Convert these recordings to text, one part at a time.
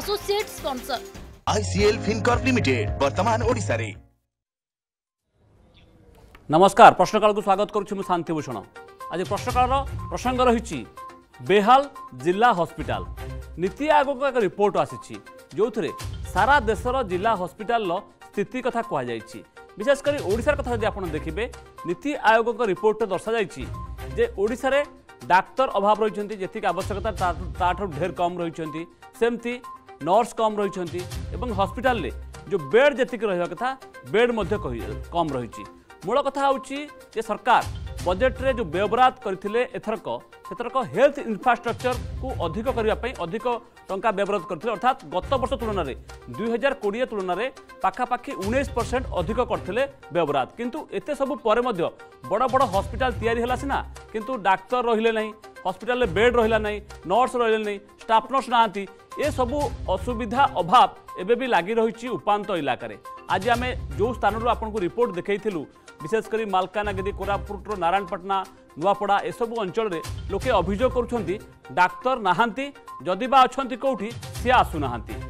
Associate sponsor ICL Fincorp limited বর্তমান ওড়িশারে নমস্কার প্রশ্নকালকু স্বাগত করছি মু শান্তিভূষণ আজ প্রশ্নকালর প্রসঙ্গ রয়েছে বেহাল জিলা হসপিটাল নীতি আয়োগক এক রিপোর্ট আসিছি যে সারা দেশের জিলা হসপিটালর স্থিতি কথা কুহযাইছি বিশেষ করে ওড়িশার কথা যদি আপনার দেখবে নীতি আয়োগক রিপোর্টে দর্শাযাইছি যে ওড়িশার ডাক্তার অভাব রয়েছেন যেতিক আবশ্যকতা তাঠার ঢের কম রয়েছেন সেমতি नर्स कम रही हस्पिटाल जो बेड जी रहा कथा बेड कम रही मूल कथा हो सरकार बजेट्रे जो व्ययबराद करते एथरक सेथरक हेल्थ इनफ्रास्ट्रक्चर को अधिक करने अधिक टा व्ययबराद करते अर्थात गत वर्ष तुलन में दुई हजार कोड़े तुलन में पखापाखि उन्नीस परसेंट अधिक करते व्ययबराद किंतु एत सबू बड़ बड़ हस्पिटाल या सीना किंतु डाक्तर रही हस्पिटाल बेड रही नर्स रही स्टाफ नर्स नहाँ ଏସବୁ ଅସୁବିଧା ଅଭାବ ଏବେ ବି ଲାଗି ରହିଛି ଉପାନ୍ତ ଇଲାକାରେ ଆଜି ଆମେ ଯେଉଁ ସ୍ଥାନରୁ ଆପଣଙ୍କୁ ରିପୋର୍ଟ ଦେଖାଇଥିଲୁ ବିଶେଷ କରି ମାଲକାନଗିରି କୋରାପୁଟର ନାରାୟଣପାଟଣା ନୂଆପଡ଼ା ଏସବୁ ଅଞ୍ଚଳରେ ଲୋକେ ଅଭିଯୋଗ କରୁଛନ୍ତି ଡାକ୍ତର ନାହାନ୍ତି ଯଦି ବା ଅଛନ୍ତି କେଉଁଠି ସିଏ ଆସୁନାହାନ୍ତି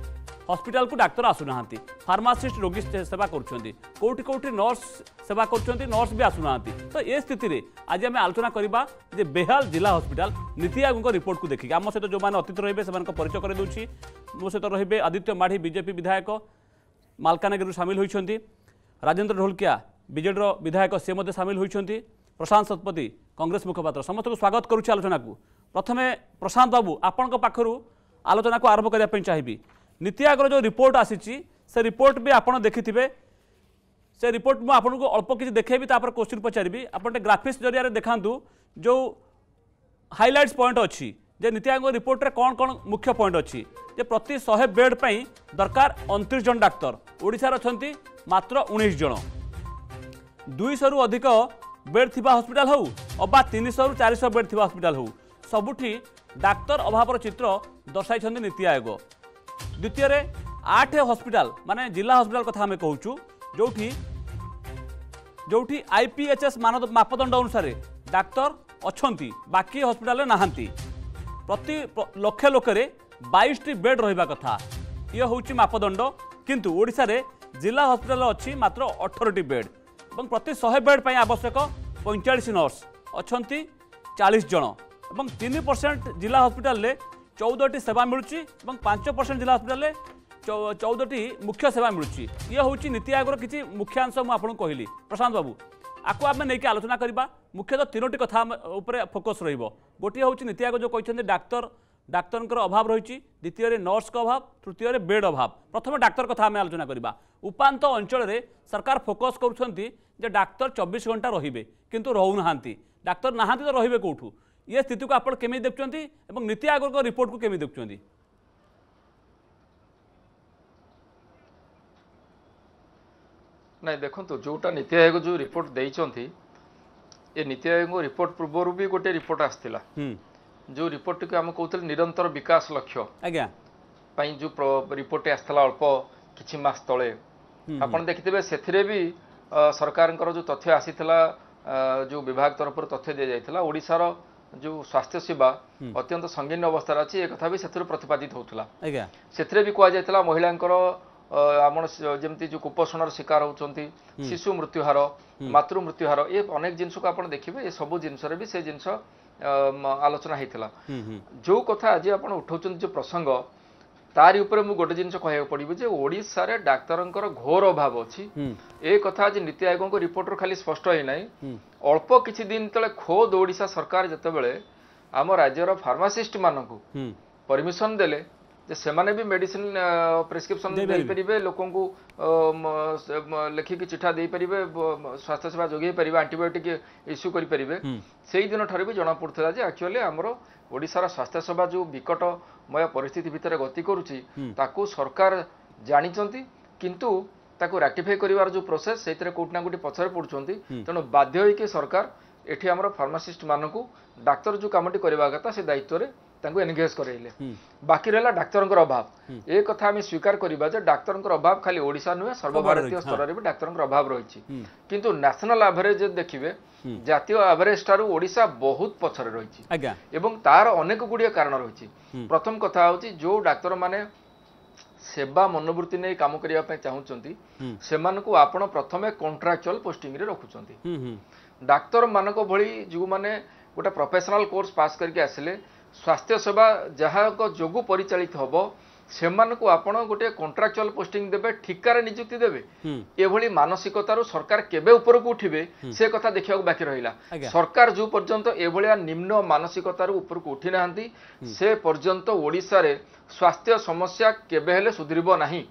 হসপিটালকু ডাক্তার আসুনাহান্তি ফার্মাসিস্ট রোগী সেবা করছেন কোটি কোটি নর্স সেবা করছেন নর্স বি আসুনাহান্তি তো এ স্থিতিরে আজ আমি আলোচনা করা যে বেহাল জেলা হসপিটাল নীতি আয়োগ রিপোর্টকু দেখি আম সহ যে অতীত রহবে সে পরিচয় করে দেছি মো সহ রহবে আদিত্য মাঢি বিজেপি বিধায়ক মালকানগিরু সামিল হয়েছেন রাজেন্দ্র ঢোলকিয়া বিজেডির বিধায়ক সে মধ্যে সামিল হয়েছেন প্রশান্ত শতপথী কংগ্রেস মুখপাত্র সমস্ত স্বাগত করছি আলোচনা প্রথমে প্রশান্ত বাবু আপনার পাখু আলোচনা আরম্ভ করা চাহিবি ନୀତି ଆୟୋଗର ଯେଉଁ ରିପୋର୍ଟ ଆସିଛି ସେ ରିପୋର୍ଟ ବି ଆପଣ ଦେଖିଥିବେ ସେ ରିପୋର୍ଟ ମୁଁ ଆପଣଙ୍କୁ ଅଳ୍ପ କିଛି ଦେଖେଇବି ତାପରେ କୋଶ୍ଚିନ୍ ପଚାରିବି ଆପଣ ଟିକେ ଗ୍ରାଫିକ୍ସ ଜରିଆରେ ଦେଖାନ୍ତୁ ଯେଉଁ ହାଇଲାଇଟ୍ସ ପଏଣ୍ଟ ଅଛି ଯେ ନୀତି ଆୟୋଗ ରିପୋର୍ଟରେ କ'ଣ କ'ଣ ମୁଖ୍ୟ ପଏଣ୍ଟ ଅଛି ଯେ ପ୍ରତି ଶହେ ବେଡ୍ ପାଇଁ ଦରକାର ଅଣତିରିଶ ଜଣ ଡାକ୍ତର ଓଡ଼ିଶାରେ ଅଛନ୍ତି ମାତ୍ର ଉଣେଇଶ ଜଣ ଦୁଇଶହରୁ ଅଧିକ ବେଡ୍ ଥିବା ହସ୍ପିଟାଲ ହେଉ ଅବା ତିନିଶହରୁ ଚାରିଶହ ବେଡ୍ ଥିବା ହସ୍ପିଟାଲ ହେଉ ସବୁଠି ଡାକ୍ତର ଅଭାବର ଚିତ୍ର ଦର୍ଶାଇଛନ୍ତି ନୀତି ଆୟୋଗ দ্বিতীয়রে আঠ হসপিটাল মানে জেলা হসপিটাল কথা আমি কৌছু যেটি যেটি আইপিএচএস মাপদণ্ড অনুসারে ডাক্তার অনেক বাকি হসপিটালে না প্রতি লক্ষ লোকের বাইশটি বেড রহবা কথা ইয়ে হচ্ছে মাপদণ্ড কিন্তু ওড়শার জেলা হসপিটাল অছি মাত্র অঠরটি বেড এবং প্রতি শহে বেড পাই আবশ্যক পঁয়চাশ নর্স অনেক চাশ জন এবং তিন পরসেন্ট জেলা হসপিটালে ଚଉଦଟି ସେବା ମିଳୁଛି ଏବଂ ପାଞ୍ଚ ପରସେଣ୍ଟ ଜିଲ୍ଲା ହସ୍ପିଟାଲରେ ଚଉଦଟି ମୁଖ୍ୟ ସେବା ମିଳୁଛି ଇଏ ହେଉଛି ନୀତି ଆୟୋଗର କିଛି ମୁଖ୍ୟାଂଶ ମୁଁ ଆପଣଙ୍କୁ କହିଲି ପ୍ରଶାନ୍ତ ବାବୁ ଆକୁ ଆମେ ନେଇକି ଆଲୋଚନା କରିବା ମୁଖ୍ୟତଃ ତିନୋଟି କଥା ଉପରେ ଫୋକସ୍ ରହିବ ଗୋଟିଏ ହେଉଛି ନୀତି ଆୟୋଗ ଯେଉଁ କହିଛନ୍ତି ଡାକ୍ତର ଡାକ୍ତରଙ୍କର ଅଭାବ ରହିଛି ଦ୍ୱିତୀୟରେ ନର୍ସଙ୍କ ଅଭାବ ତୃତୀୟରେ ବେଡ୍ ଅଭାବ ପ୍ରଥମେ ଡାକ୍ତର କଥା ଆମେ ଆଲୋଚନା କରିବା ଉପାନ୍ତ ଅଞ୍ଚଳରେ ସରକାର ଫୋକସ୍ କରୁଛନ୍ତି ଯେ ଡାକ୍ତର ଚବିଶ ଘଣ୍ଟା ରହିବେ କିନ୍ତୁ ରହୁନାହାନ୍ତି ଡାକ୍ତର ନାହାନ୍ତି ତ ରହିବେ କେଉଁଠୁ ये स्थिति को आप केमी देखते और नीति आयोग रिपोर्ट को केमी देखते ନାଇଁ ଦେଖନ୍ତୁ ଯେଉଁଟା ନୀତି ଆୟୋଗ ଯେଉଁ ରିପୋର୍ଟ ଦେଇଛନ୍ତି ଏ ନୀତି ଆୟୋଗ ରିପୋର୍ଟ ପୂର୍ବରୁ ବି ଗୋଟେ ରିପୋର୍ଟ ଆସିଥିଲା ଯେଉଁ ରିପୋର୍ଟଟିକୁ ଆମେ କହୁଥିଲେ ନିରନ୍ତର ବିକାଶ ଲକ୍ଷ୍ୟ ଆଜ୍ଞା ପାଇଁ ଯେଉଁ ରିପୋର୍ଟ ଆସିଥିଲା ଅଳ୍ପ କିଛି ମାସ ତଳେ ଆପଣ ଦେଖିଥିବେ ସେଥିରେ ବି ସରକାରଙ୍କର ଯେଉଁ ତଥ୍ୟ ଆସିଥିଲା ଯେଉଁ ବିଭାଗ ତରଫରୁ ତଥ୍ୟ ଦିଆଯାଇଥିଲା ଓଡ଼ିଶାର ଯେଉଁ ସ୍ୱାସ୍ଥ୍ୟ ସେବା ଅତ୍ୟନ୍ତ ସଙ୍ଗୀନ ଅବସ୍ଥାରେ ଅଛି ଏ କଥା ବି ସେଥିରୁ ପ୍ରତିପାଦିତ ହେଉଥିଲା ସେଥିରେ ବି କୁହାଯାଇଥିଲା ମହିଳାଙ୍କର ଆମର ଯେମିତି ଯେଉଁ କୁପୋଷଣର ଶିକାର ହେଉଛନ୍ତି ଶିଶୁ ମୃତ୍ୟୁ ହାର ମାତୃ ମୃତ୍ୟୁ ହାର ଏ ଅନେକ ଜିନିଷକୁ ଆପଣ ଦେଖିବେ ଏ ସବୁ ଜିନିଷରେ ବି ସେ ଜିନିଷ ଆଲୋଚନା ହେଇଥିଲା ଯେଉଁ କଥା ଆଜି ଆପଣ ଉଠାଉଛନ୍ତି ଯେଉଁ ପ୍ରସଙ୍ଗ ତାରି ଉପରେ ମୁଁ ଗୋଟେ ଜିନିଷ କହିବାକୁ ପଡିବ ଯେ ଓଡିଶାରେ ଡାକ୍ତରଙ୍କର ଘୋର ଅଭାବ ଅଛି ଏ କଥା ଆଜି ନୀତି ଆୟୋଗଙ୍କ ରିପୋର୍ଟରୁ ଖାଲି ସ୍ପଷ୍ଟ ହେଇନାହିଁ ଅଳ୍ପ କିଛି ଦିନ ତଳେ ଖୋଦ ଓଡିଶା ସରକାର ଯେତେବେଳେ ଆମ ରାଜ୍ୟର ଫାର୍ମାସିଷ୍ଟ ମାନଙ୍କୁ ପରମିଶନ ଦେଲେ ଯେ ସେମାନେ ବି ମେଡିସିନ ପ୍ରେସକ୍ରିପସନ ଦେଇପାରିବେ ଲୋକଙ୍କୁ ଲେଖିକି ଚିଠା ଦେଇପାରିବେ ସ୍ୱାସ୍ଥ୍ୟ ସେବା ଯୋଗାଇ ପାରିବେ ଆଣ୍ଟିବାୟୋଟିକ୍ ଇସ୍ୟୁ କରିପାରିବେ ସେଇ ଦିନଠାରୁ ବି ଜଣାପଡ଼ୁଥିଲା ଯେ ଆକ୍ଚୁଆଲି ଆମର ଓଡ଼ିଶାର ସ୍ୱାସ୍ଥ୍ୟ ସେବା ଯେଉଁ ବିକଟମୟ ପରିସ୍ଥିତି ଭିତରେ ଗତି କରୁଛି ତାକୁ ସରକାର ଜାଣିଛନ୍ତି କିନ୍ତୁ ତାକୁ ରାଟିଫାଇ କରିବାର ଯେଉଁ ପ୍ରୋସେସ୍ ସେଇଥିରେ କେଉଁଠି ନା କେଉଁଠି ପଛରେ ପଡ଼ୁଛନ୍ତି ତେଣୁ ବାଧ୍ୟ ହୋଇକି ସରକାର ଏଠି ଆମର ଫାର୍ମାସିଷ୍ଟ ମାନଙ୍କୁ ଡାକ୍ତର ଯେଉଁ କାମଟି କରିବା କଥା ସେ ଦାୟିତ୍ୱରେ ତାଙ୍କୁ ଏନଗେଜ୍ କରାଇଲେ ବାକି ରହିଲା ଡାକ୍ତରଙ୍କର ଅଭାବ ଏ କଥା ଆମେ ସ୍ୱୀକାର କରିବା ଯେ ଡାକ୍ତରଙ୍କର ଅଭାବ ଖାଲି ଓଡ଼ିଶା ନୁହେଁ ସର୍ବଭାରତୀୟ ସ୍ତରରେ ବି ଡାକ୍ତରଙ୍କର ଅଭାବ ରହିଛି କିନ୍ତୁ ନ୍ୟାସନାଲ ଆଭରେଜ ଯଦି ଦେଖିବେ ଜାତୀୟ ଆଭରେଜ ଠାରୁ ଓଡ଼ିଶା ବହୁତ ପଛରେ ରହିଛି ଏବଂ ତାର ଅନେକ ଗୁଡ଼ିଏ କାରଣ ରହିଛି ପ୍ରଥମ କଥା ହେଉଛି ଯେଉଁ ଡାକ୍ତରମାନେ ସେବା ମନୋବୃତ୍ତି ନେଇ କାମ କରିବା ପାଇଁ ଚାହୁଁଛନ୍ତି ସେମାନଙ୍କୁ ଆପଣ ପ୍ରଥମେ କଣ୍ଟ୍ରାକ୍ଚୁଆଲ ପୋଷ୍ଟିଂରେ ରଖୁଛନ୍ତି ଡାକ୍ତରମାନଙ୍କ ଭଳି ଯେଉଁମାନେ ଗୋଟେ ପ୍ରଫେସନାଲ କୋର୍ସ ପାସ୍ କରିକି ଆସିଲେ ସ୍ୱାସ୍ଥ୍ୟ ସେବା ଯାହାଙ୍କ ଯୋଗୁଁ ପରିଚାଳିତ ହେବ ସେମାନଙ୍କୁ ଆପଣ ଗୋଟିଏ କଣ୍ଟ୍ରାକ୍ଚୁଆଲ ପୋଷ୍ଟିଂ ଦେବେ ଠିକାରେ ନିଯୁକ୍ତି ଦେବେ ଏଭଳି ମାନସିକତାରୁ ସରକାର କେବେ ଉପରକୁ ଉଠିବେ ସେ କଥା ଦେଖିବାକୁ ବାକି ରହିଲା ସରକାର ଯୋଉ ପର୍ଯ୍ୟନ୍ତ ଏଭଳିଆ ନିମ୍ନ ମାନସିକତାରୁ ଉପରକୁ ଉଠି ନାହାନ୍ତି ସେ ପର୍ଯ୍ୟନ୍ତ ଓଡ଼ିଶାରେ ସ୍ୱାସ୍ଥ୍ୟ ସମସ୍ୟା କେବେ ହେଲେ ସୁଧରିବ ନାହିଁ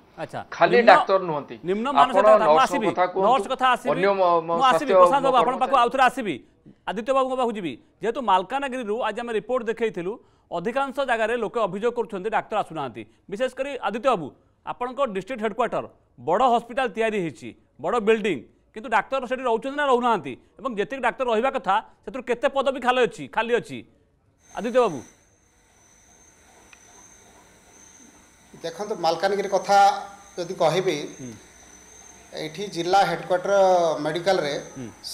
ଖାଲି ଡାକ୍ତର ନୁହନ୍ତି ଆପଣ ନର୍ସ କଥା କୁହନ୍ତୁ ଅନ୍ୟ ସ୍ୱାସ୍ଥ୍ୟ ଆପଣଙ୍କ ପାଖକୁ ଆଉଥରେ ଆସିବି আদিত্য বাবু পাখু যাবি যেহেতু মালকানগি আজ আমি রিপোর্ট দেখাই অধিকাংশ জায়গায় লোকে অভিযোগ করছেন ডাক্তার আসু না বিশেষ করে আদিত্য বাবু আপনার ডিস্ট্রিক্ট হেডকোয়ার্টর বড় হসপিটাল তৈরি হয়েছে বড় বিল্ডিং কিন্তু ডাক্তার সেটি রয়েছেন না রু না এবং যেত ডাক্তার রহবা কথা সেতু কত পদবী খালি অ খালি অদিত্য বাবু দেখ মালকানগি কথা যদি কহবি ଏଇଠି ଜିଲ୍ଲା ହେଡ଼କ୍ୱାର୍ଟର ମେଡ଼ିକାଲରେ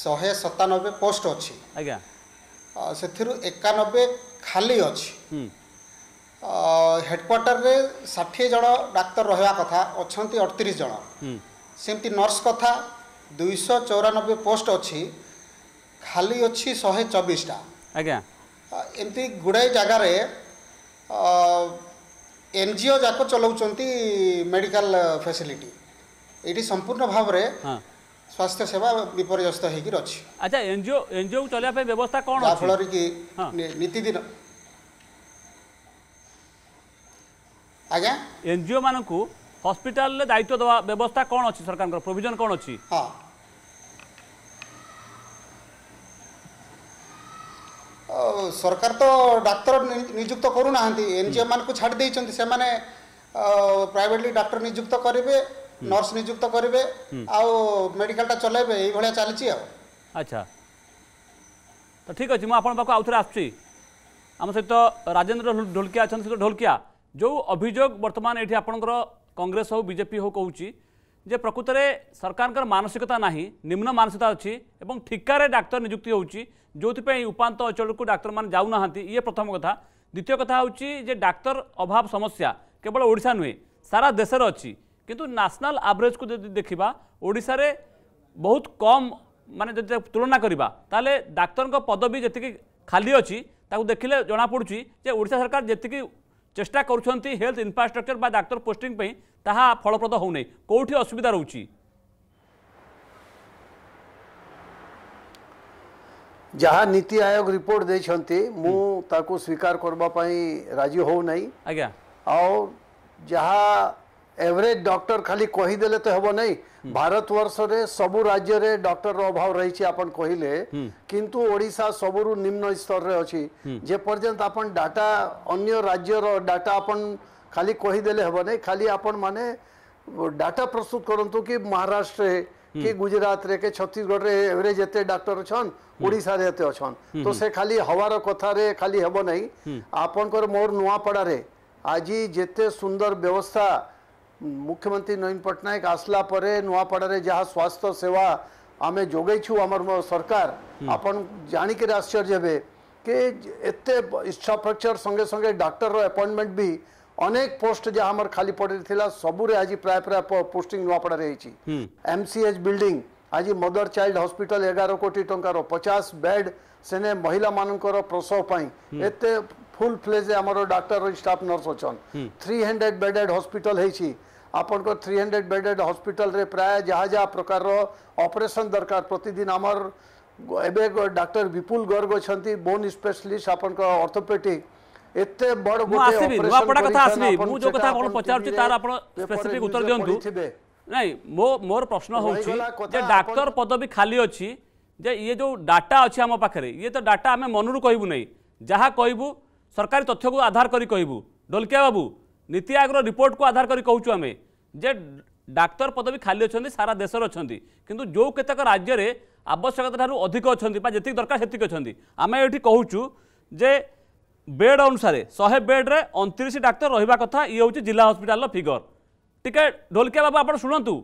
ଶହେ ସତାନବେ ପୋଷ୍ଟ ଅଛି ଆଜ୍ଞା ସେଥିରୁ ଏକାନବେ ଖାଲି ଅଛି ହେଡ଼କ୍ୱାର୍ଟରରେ ଷାଠିଏ ଜଣ ଡାକ୍ତର ରହିବା କଥା ଅଛନ୍ତି ଅଠତିରିଶ ଜଣ ସେମିତି ନର୍ସ କଥା ଦୁଇଶହ ଚଉରାନବେ ପୋଷ୍ଟ ଅଛି ଖାଲି ଅଛି ଶହେ ଚବିଶଟା ଆଜ୍ଞା ଏମିତି ଗୁଡ଼ାଏ ଜାଗାରେ ଏନ୍ ଜି ଓ ଯାକ ଚଲାଉଛନ୍ତି ମେଡ଼ିକାଲ ଫେସିଲିଟି ଏଇଠି ସମ୍ପୂର୍ଣ୍ଣ ଭାବରେ ସ୍ୱାସ୍ଥ୍ୟ ସେବା ବିପର୍ଯ୍ୟସ୍ତ ହେଇକି ଅଛି ଆଚ୍ଛା ଏନ୍ଜିଓ ଏନ୍ଜିଓ ଚଳାଇବା ପାଇଁ ବ୍ୟବସ୍ଥା କ'ଣ ଯାହାଫଳରେ କି ନୀତିଦିନ ଆଜ୍ଞା ଏନ୍ଜିଓ ମାନଙ୍କୁ ହସ୍ପିଟାଲରେ ଦାୟିତ୍ୱ ଦେବା ବ୍ୟବସ୍ଥା କ'ଣ ଅଛି ସରକାରଙ୍କର ପ୍ରୋଭିଜନ କ'ଣ ଅଛି ସରକାର ତ ଡାକ୍ତର ନିଯୁକ୍ତ କରୁନାହାନ୍ତି ଏନ୍ଜିଓ ମାନଙ୍କୁ ଛାଡ଼ି ଦେଇଛନ୍ତି ସେମାନେ ପ୍ରାଇଭେଟଲି ଡାକ୍ତର ନିଯୁକ୍ତ କରିବେ नर्स निजुक्त करेंगे आ मेडिकल चलेबे भाया चलती अच्छा तो ठीक अच्छे मुझे आउ थे आम सहित राजेन्द्र ढोलकिया अच्छा तो ढोलकिया जो अभोग बर्तमान ये आप कंग्रेस हो बीजेपी हो कौच जे प्रकृत में सरकार मानसिकता ना निम्न मानसिकता अच्छी ठिकार डाक्तर निजुक्ति जो उपात अचल को डाक्तर मैंने जाऊना ये प्रथम कथ द्वित कथ हूँ डाक्तर अभाव समस्या केवल ओडा नुहे सारा देशर अच्छी किंतु नेशनल आवरेज को देखा ओडा बहुत कम मान तुलना करवा डाक्तर पदवी जी खाली अच्छी देखने जमापड़ी ओडिशा सरकार जी चेषा करेल्थ इनफ्रास्ट्रक्चर डाक्तर पोस्टिंग ता फलप्रद हो कौटी असुविधा रोचे जहाँ नीति आयोग रिपोर्ट दे स्वीकार करने राजी हो नहीं। आज्ञा એવરેજ ડોક્ટર ખાલી କହିଦେଲେ ତ ହେବ ନାହିଁ ଭାରତ ବର୍ଷରେ ସବୁ ରାଜ୍ୟରେ ଡକ୍ଟରର ଅଭାବ ରହିଛି ଆପଣ କହିଲେ କିନ୍ତୁ ଓଡ଼ିଶା ସବୁରୁ ନିମ୍ନ ସ୍ତରରେ ଅଛି ଯେପର୍ଯ୍ୟନ୍ତ ଆପଣ ଡାଟା ଅନ୍ୟ ରାଜ୍ୟର ଡାଟା ଆପଣ ଖାଲି କହିଦେଲେ ହେବ ନାହିଁ ଖାଲି ଆପଣମାନେ ଡାଟା ପ୍ରସ୍ତୁତ କରନ୍ତୁ କି ମହାରାଷ୍ଟ୍ରରେ କି ଗୁଜୁରାଟରେ କି ଛତିଶଗଡ଼ରେ ଏଭରେଜ୍ ଏତେ ଡାକ୍ତର ଅଛନ୍ ଓଡ଼ିଶାରେ ଏତେ ଅଛନ୍ ତ ସେ ଖାଲି ହବାର କଥାରେ ଖାଲି ହେବ ନାହିଁ ଆପଣଙ୍କର ମୋର ନୂଆପଡ଼ାରେ ଆଜି ଯେତେ ସୁନ୍ଦର ବ୍ୟବସ୍ଥା मुख्यमंत्री नवीन पट्टनायक आसला परे नुआपड़े जहाँ स्वास्थ्य सेवा आम जोगे आम सरकार हम्म. आप जाणिकर आश्चर्य हे कि एत इंफ्रास्ट्रक्चर संगे संगे डाक्टर एपॉइंटमेंट भी अनेक पोस्ट जहाँ आम खाली पड़े थी सबुरे आज प्राय प्राय पोस्ट नुआपड़े एम सी एच बिल्डिंग आज मदर चाइल्ड हस्पिटाल एगार कोटी टकर पचास बेड से महिला मान प्रसवपाई हम्म. Full fledge doctor staff nurse अच्छा थ्री हंड्रेड बेडेड हस्पिटाल होती आपण को 300 हंड्रेड बेडेड हस्पिटाल प्राय जहाँ जहाँ प्रकार ऑपरेशन दरकार प्रतिदिन आमर एबे डॉक्टर विपुल गर्ग अच्छा बोन स्पेशलिस्ट आपण को ऑर्थोपेडिक पदवी खाली अछि ये जो डाटा अछि हम पाखरे ये तो डाटा हमें मनुरु कहिबु नै जहां कहिबु सरकारी तथ्य को आधार करी बाबू ନୀତି ଆୟୋଗର ରିପୋର୍ଟକୁ ଆଧାର କରି କହୁଛୁ ଆମେ ଯେ ଡାକ୍ତର ପଦବୀ ଖାଲି ଅଛନ୍ତି ସାରା ଦେଶରେ ଅଛନ୍ତି କିନ୍ତୁ ଯେଉଁ କେତେକ ରାଜ୍ୟରେ ଆବଶ୍ୟକତା ଠାରୁ ଅଧିକ ଅଛନ୍ତି ବା ଯେତିକି ଦରକାର ସେତିକି ଅଛନ୍ତି ଆମେ ଏଠି କହୁଛୁ ଯେ ବେଡ୍ ଅନୁସାରେ ଶହେ ବେଡ୍ରେ ଅଣତିରିଶ ଡାକ୍ତର ରହିବା କଥା ଇଏ ହେଉଛି ଜିଲ୍ଲା ହସ୍ପିଟାଲର ଫିଗର ଟିକେ ଢୋଲକିଆ ବାବୁ ଆପଣ ଶୁଣନ୍ତୁ